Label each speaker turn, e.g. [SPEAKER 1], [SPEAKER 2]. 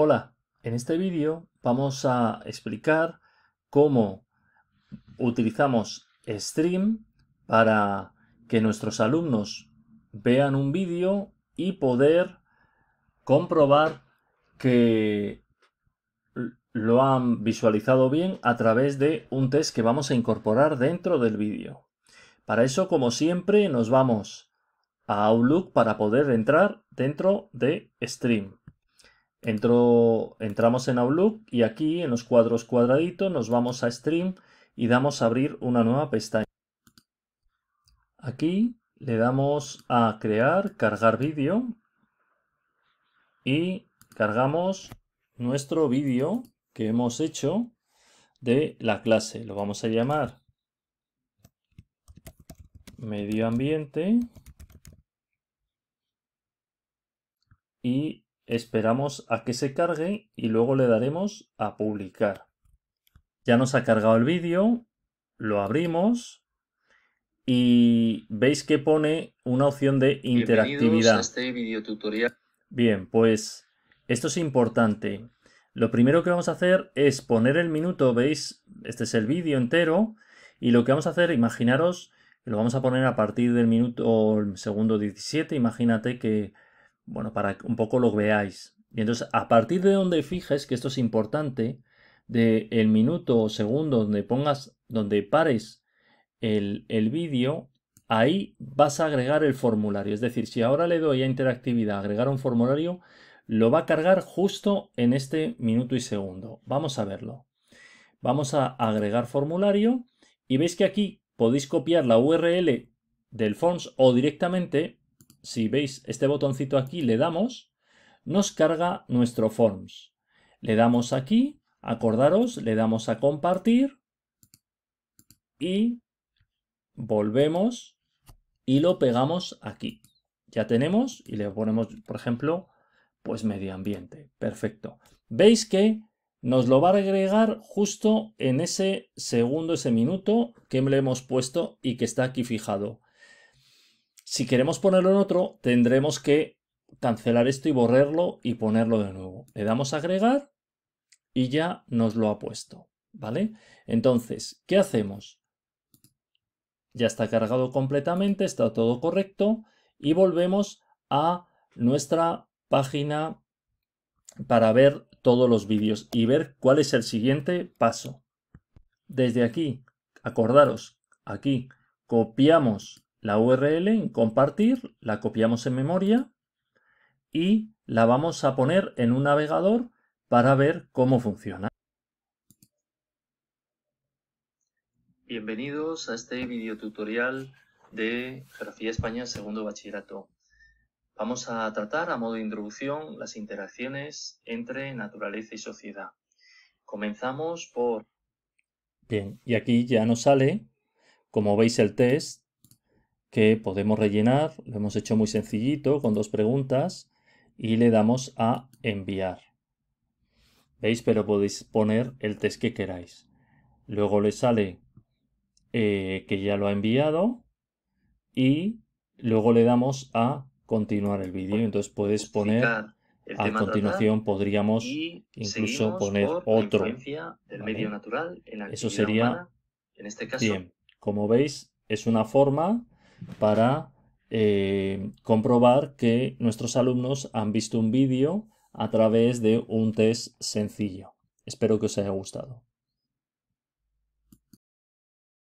[SPEAKER 1] Hola, en este vídeo vamos a explicar cómo utilizamos Stream para que nuestros alumnos vean un vídeo y poder comprobar que lo han visualizado bien a través de un test que vamos a incorporar dentro del vídeo. Para eso, como siempre, nos vamos a Outlook para poder entrar dentro de Stream entramos en Outlook y aquí en los cuadros cuadraditos nos vamos a Stream y damos a abrir una nueva pestaña. Aquí le damos a crear, cargar vídeo y cargamos nuestro vídeo que hemos hecho de la clase. Lo vamos a llamar medio ambiente y Esperamos a que se cargue y luego le daremos a publicar. Ya nos ha cargado el vídeo, lo abrimos y veis que pone una opción de interactividad. Este Bien, pues esto es importante. Lo primero que vamos a hacer es poner el minuto, veis, este es el vídeo entero, y lo que vamos a hacer, imaginaros, lo vamos a poner a partir del minuto o el segundo 17, imagínate que bueno, para que un poco lo veáis. Y entonces, a partir de donde fijes, que esto es importante, del el minuto o segundo donde pongas, donde pares el, el vídeo, ahí vas a agregar el formulario. Es decir, si ahora le doy a interactividad agregar un formulario, lo va a cargar justo en este minuto y segundo. Vamos a verlo. Vamos a agregar formulario y veis que aquí podéis copiar la URL del forms o directamente si veis este botoncito aquí, le damos, nos carga nuestro forms. Le damos aquí, acordaros, le damos a compartir y volvemos y lo pegamos aquí. Ya tenemos y le ponemos, por ejemplo, pues medio ambiente. Perfecto. Veis que nos lo va a agregar justo en ese segundo, ese minuto que le hemos puesto y que está aquí fijado. Si queremos ponerlo en otro, tendremos que cancelar esto y borrarlo y ponerlo de nuevo. Le damos a agregar y ya nos lo ha puesto, ¿vale? Entonces, ¿qué hacemos? Ya está cargado completamente, está todo correcto y volvemos a nuestra página para ver todos los vídeos y ver cuál es el siguiente paso. Desde aquí, acordaros, aquí copiamos la URL en compartir, la copiamos en memoria y la vamos a poner en un navegador para ver cómo funciona. Bienvenidos a este video tutorial de Geografía España segundo bachillerato. Vamos a tratar a modo de introducción las interacciones entre naturaleza y sociedad. Comenzamos por... Bien, y aquí ya nos sale, como veis el test que podemos rellenar. Lo hemos hecho muy sencillito con dos preguntas y le damos a enviar. ¿Veis? Pero podéis poner el test que queráis. Luego le sale eh, que ya lo ha enviado y luego le damos a continuar el vídeo. Entonces puedes poner a continuación podríamos incluso poner otro. medio natural en Eso sería en este caso. bien. Como veis, es una forma para eh, comprobar que nuestros alumnos han visto un vídeo a través de un test sencillo. Espero que os haya gustado.